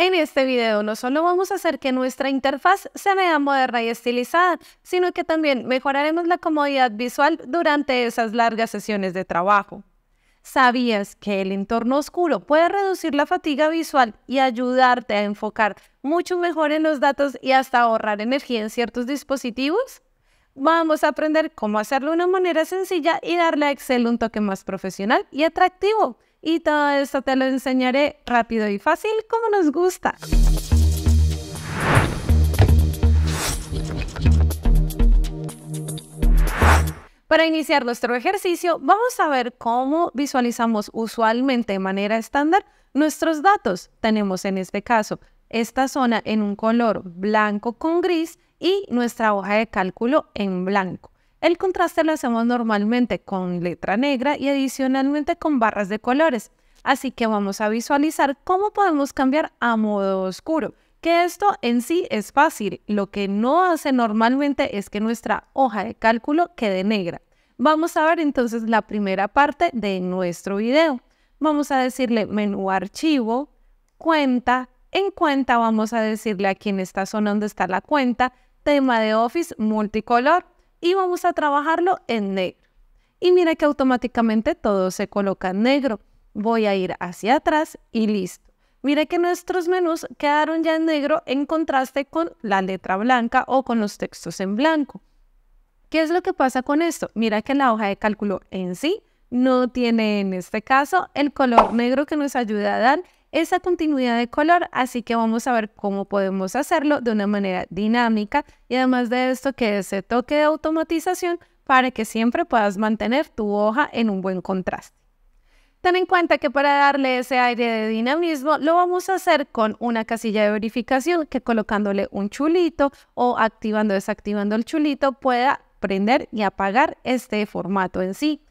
En este video no solo vamos a hacer que nuestra interfaz se vea moderna y estilizada, sino que también mejoraremos la comodidad visual durante esas largas sesiones de trabajo. ¿Sabías que el entorno oscuro puede reducir la fatiga visual y ayudarte a enfocar mucho mejor en los datos y hasta ahorrar energía en ciertos dispositivos? Vamos a aprender cómo hacerlo de una manera sencilla y darle a Excel un toque más profesional y atractivo y todo esto te lo enseñaré rápido y fácil como nos gusta. Para iniciar nuestro ejercicio, vamos a ver cómo visualizamos usualmente de manera estándar nuestros datos. Tenemos en este caso esta zona en un color blanco con gris y nuestra hoja de cálculo en blanco. El contraste lo hacemos normalmente con letra negra y adicionalmente con barras de colores. Así que vamos a visualizar cómo podemos cambiar a modo oscuro, que esto en sí es fácil. Lo que no hace normalmente es que nuestra hoja de cálculo quede negra. Vamos a ver entonces la primera parte de nuestro video. Vamos a decirle menú archivo, cuenta, en cuenta vamos a decirle aquí en esta zona donde está la cuenta, tema de Office multicolor y vamos a trabajarlo en negro. Y mira que automáticamente todo se coloca en negro. Voy a ir hacia atrás y listo. Mira que nuestros menús quedaron ya en negro en contraste con la letra blanca o con los textos en blanco. ¿Qué es lo que pasa con esto? Mira que la hoja de cálculo en sí no tiene en este caso el color negro que nos ayuda a dar esa continuidad de color, así que vamos a ver cómo podemos hacerlo de una manera dinámica y además de esto que ese toque de automatización para que siempre puedas mantener tu hoja en un buen contraste. Ten en cuenta que para darle ese aire de dinamismo lo vamos a hacer con una casilla de verificación que colocándole un chulito o activando desactivando el chulito pueda prender y apagar este formato en sí.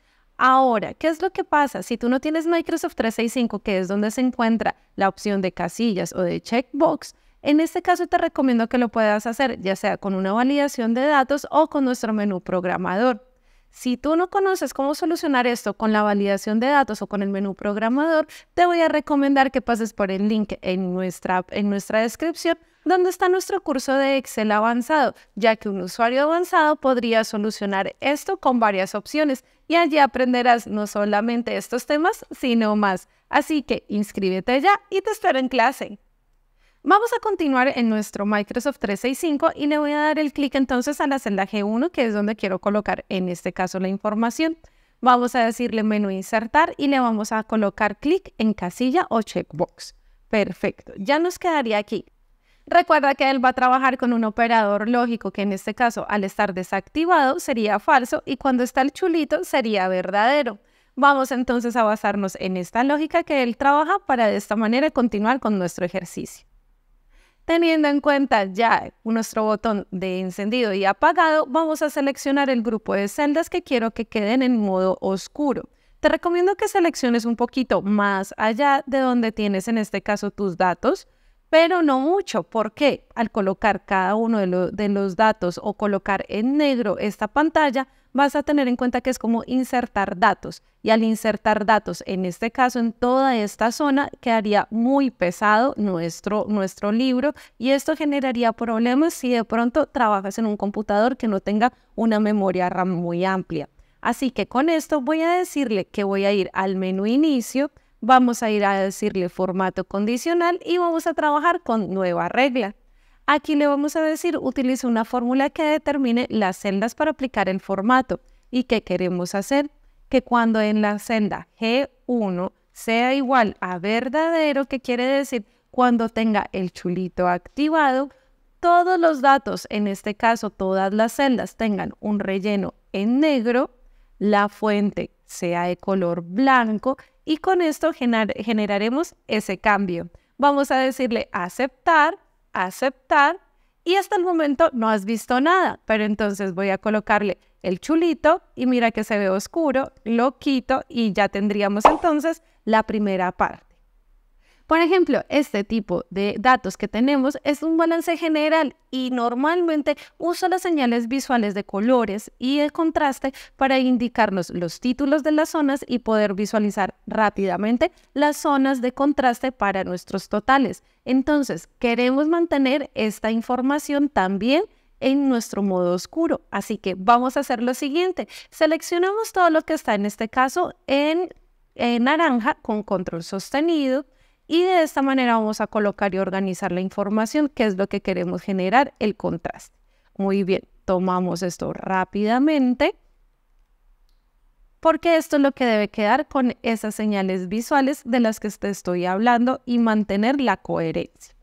Ahora, ¿qué es lo que pasa? Si tú no tienes Microsoft 365, que es donde se encuentra la opción de casillas o de checkbox, en este caso te recomiendo que lo puedas hacer ya sea con una validación de datos o con nuestro menú programador. Si tú no conoces cómo solucionar esto con la validación de datos o con el menú programador, te voy a recomendar que pases por el link en nuestra, en nuestra descripción ¿Dónde está nuestro curso de Excel avanzado? Ya que un usuario avanzado podría solucionar esto con varias opciones y allí aprenderás no solamente estos temas, sino más. Así que inscríbete ya y te espero en clase. Vamos a continuar en nuestro Microsoft 365 y le voy a dar el clic entonces a la celda G1, que es donde quiero colocar en este caso la información. Vamos a decirle menú insertar y le vamos a colocar clic en casilla o checkbox. Perfecto, ya nos quedaría aquí Recuerda que él va a trabajar con un operador lógico que en este caso al estar desactivado sería falso y cuando está el chulito sería verdadero. Vamos entonces a basarnos en esta lógica que él trabaja para de esta manera continuar con nuestro ejercicio. Teniendo en cuenta ya nuestro botón de encendido y apagado, vamos a seleccionar el grupo de celdas que quiero que queden en modo oscuro. Te recomiendo que selecciones un poquito más allá de donde tienes en este caso tus datos, pero no mucho. porque Al colocar cada uno de, los datos o colocar en negro esta pantalla, vas a tener en cuenta que es como insertar datos. Y al insertar datos, en este caso, en toda esta zona, quedaría muy pesado nuestro, nuestro libro y esto generaría problemas si de pronto trabajas en un computador que no tenga una memoria RAM muy amplia. Así que con esto voy a decirle que voy a ir al menú inicio, Vamos a ir a decirle formato condicional y vamos a trabajar con nueva regla. Aquí le vamos a decir, utilice una fórmula que determine las celdas para aplicar el formato. ¿Y qué queremos hacer? Que cuando en la celda G1 sea igual a verdadero, que quiere decir cuando tenga el chulito activado, todos los datos, en este caso todas las celdas, tengan un relleno en negro, la fuente sea de color blanco y con esto generaremos ese cambio. Vamos a decirle aceptar, aceptar y hasta el momento no has visto nada, pero entonces voy a colocarle el chulito y mira que se ve oscuro, lo quito y ya tendríamos entonces la primera par. Por ejemplo, este tipo de datos que tenemos es un balance general y normalmente uso las señales visuales de colores y de contraste para indicarnos los títulos de las zonas y poder visualizar rápidamente las zonas de contraste para nuestros totales. Entonces, queremos mantener esta información también en nuestro modo oscuro. Así que vamos a hacer lo siguiente. Seleccionamos todo lo que está en este caso en, en naranja con control sostenido. Y de esta manera vamos a colocar y organizar la información, que es lo que queremos generar, el contraste. Muy bien, tomamos esto rápidamente, porque esto es lo que debe quedar con esas señales visuales de las que te estoy hablando y mantener la coherencia.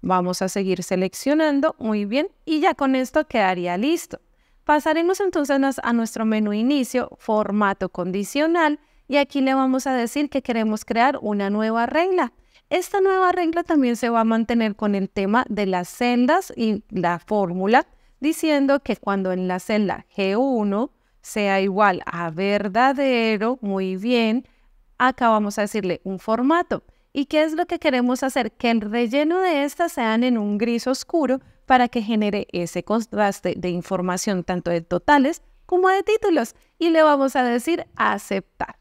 Vamos a seguir seleccionando, muy bien, y ya con esto quedaría listo. Pasaremos entonces a nuestro menú inicio, formato condicional, y aquí le vamos a decir que queremos crear una nueva regla. Esta nueva regla también se va a mantener con el tema de las celdas y la fórmula, diciendo que cuando en la celda G1 sea igual a verdadero, muy bien, acá vamos a decirle un formato. ¿Y qué es lo que queremos hacer? Que el relleno de estas sean en un gris oscuro para que genere ese contraste de información tanto de totales como de títulos. Y le vamos a decir aceptar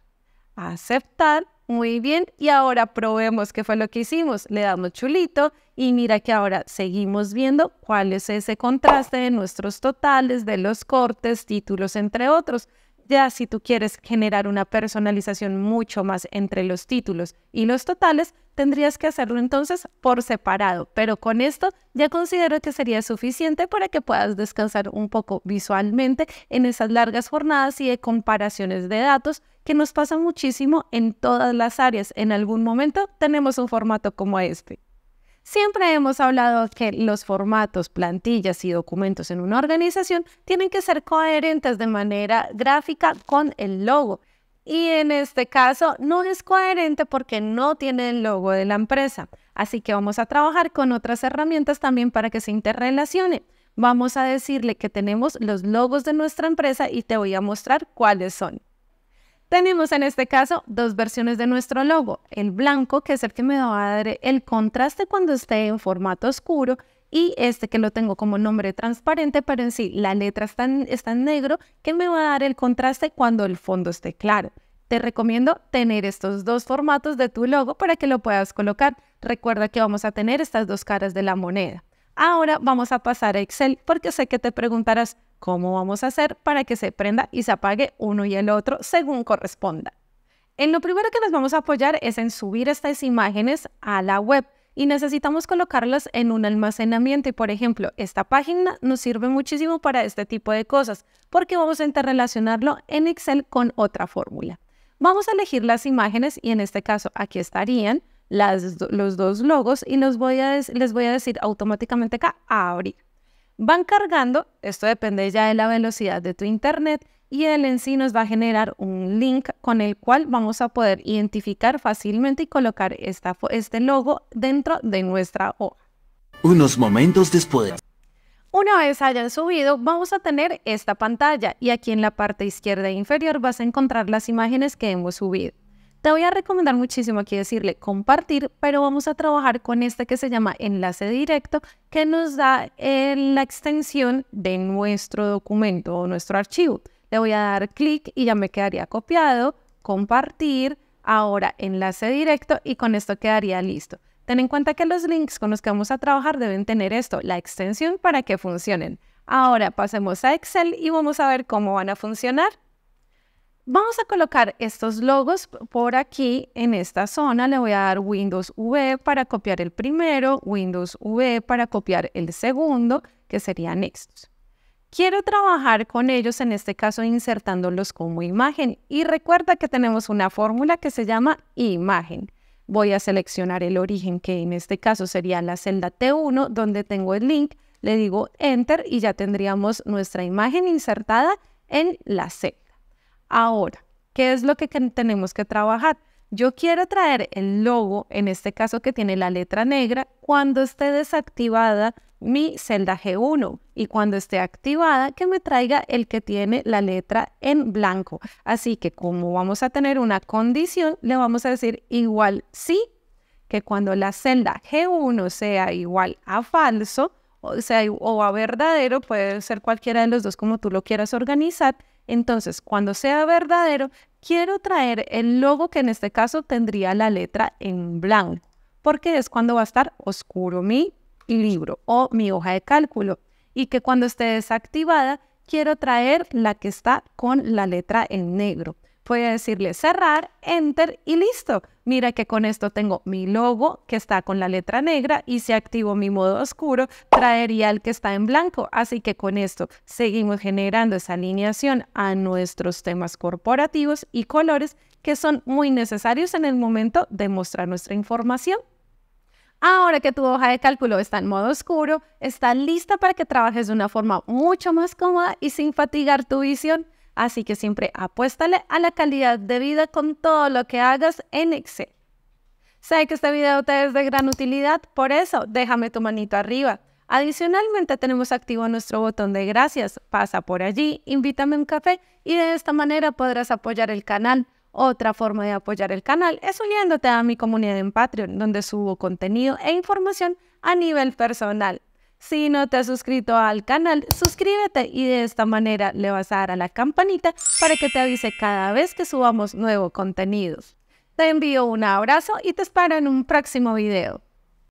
aceptar. Muy bien, y ahora probemos qué fue lo que hicimos. Le damos chulito y mira que ahora seguimos viendo cuál es ese contraste de nuestros totales, de los cortes, títulos, entre otros. Ya si tú quieres generar una personalización mucho más entre los títulos y los totales, tendrías que hacerlo entonces por separado, pero con esto ya considero que sería suficiente para que puedas descansar un poco visualmente en esas largas jornadas y de comparaciones de datos que nos pasa muchísimo en todas las áreas. En algún momento tenemos un formato como este. Siempre hemos hablado que los formatos, plantillas y documentos en una organización tienen que ser coherentes de manera gráfica con el logo. Y en este caso no es coherente porque no tiene el logo de la empresa. Así que vamos a trabajar con otras herramientas también para que se interrelacione. Vamos a decirle que tenemos los logos de nuestra empresa y te voy a mostrar cuáles son. Tenemos en este caso dos versiones de nuestro logo, el blanco que es el que me va a dar el contraste cuando esté en formato oscuro y este que lo tengo como nombre transparente, pero en sí la letra está en, negro que me va a dar el contraste cuando el fondo esté claro. Te recomiendo tener estos dos formatos de tu logo para que lo puedas colocar. Recuerda que vamos a tener estas dos caras de la moneda. Ahora vamos a pasar a Excel porque sé que te preguntarás, ¿Cómo vamos a hacer para que se prenda y se apague uno y el otro según corresponda? En lo primero que nos vamos a apoyar es en subir estas imágenes a la web y necesitamos colocarlas en un almacenamiento. Y por ejemplo, esta página nos sirve muchísimo para este tipo de cosas porque vamos a interrelacionarlo en Excel con otra fórmula. Vamos a elegir las imágenes y en este caso aquí estarían los dos logos y voy a les voy a decir automáticamente acá a abrir van cargando, esto depende ya de la velocidad de tu internet, y el en sí nos va a generar un link con el cual vamos a poder identificar fácilmente y colocar este logo dentro de nuestra O. Unos momentos después. Una vez hayan subido, vamos a tener esta pantalla y aquí en la parte izquierda e inferior vas a encontrar las imágenes que hemos subido. Te voy a recomendar muchísimo aquí decirle compartir, pero vamos a trabajar con este que se llama enlace directo, que nos da eh, la extensión de nuestro documento o nuestro archivo. Le voy a dar clic y ya me quedaría copiado, compartir, ahora enlace directo y con esto quedaría listo. Ten en cuenta que los links con los que vamos a trabajar deben tener esto, la extensión para que funcionen. Ahora pasemos a Excel y vamos a ver cómo van a funcionar. Vamos a colocar estos logos por aquí en esta zona. Le voy a dar Windows V para copiar el primero, Windows V para copiar el segundo, que serían estos. Quiero trabajar con ellos, en este caso insertándolos como imagen. Y recuerda que tenemos una fórmula que se llama imagen. Voy a seleccionar el origen, que en este caso sería la celda T1, donde tengo el link. Le digo Enter y ya tendríamos nuestra imagen insertada en la C. Ahora, ¿qué es lo que tenemos que trabajar? Yo quiero traer el logo, en este caso que tiene la letra negra, cuando esté desactivada mi celda G1 y cuando esté activada que me traiga el que tiene la letra en blanco. Así que como vamos a tener una condición, le vamos a decir igual sí, que cuando la celda G1 sea igual a falso, o sea, o a verdadero, puede ser cualquiera de los dos como tú lo quieras organizar, entonces, cuando sea verdadero, quiero traer el logo que en este caso tendría la letra en blanco, porque es cuando va a estar oscuro mi libro o mi hoja de cálculo. Y que cuando esté desactivada, quiero traer la que está con la letra en negro voy decirle cerrar, enter y listo. Mira que con esto tengo mi logo que está con la letra negra y si activo mi modo oscuro, traería el que está en blanco. Así que con esto seguimos generando esa alineación a nuestros temas corporativos y colores que son muy necesarios en el momento de mostrar nuestra información. Ahora que tu hoja de cálculo está en modo oscuro, está lista para que trabajes de una forma mucho más cómoda y sin fatigar tu visión. Así que siempre apuéstale a la calidad de vida con todo lo que hagas en Excel. Sé que este video te es de gran utilidad, por eso déjame tu manito arriba. Adicionalmente tenemos activo nuestro botón de gracias. Pasa por allí, invítame un café y de esta manera podrás apoyar el canal. Otra forma de apoyar el canal es uniéndote a mi comunidad en Patreon, donde subo contenido e información a nivel personal. Si no te has suscrito al canal, suscríbete y de esta manera le vas a dar a la campanita para que te avise cada vez que subamos nuevo contenido. Te envío un abrazo y te espero en un próximo video.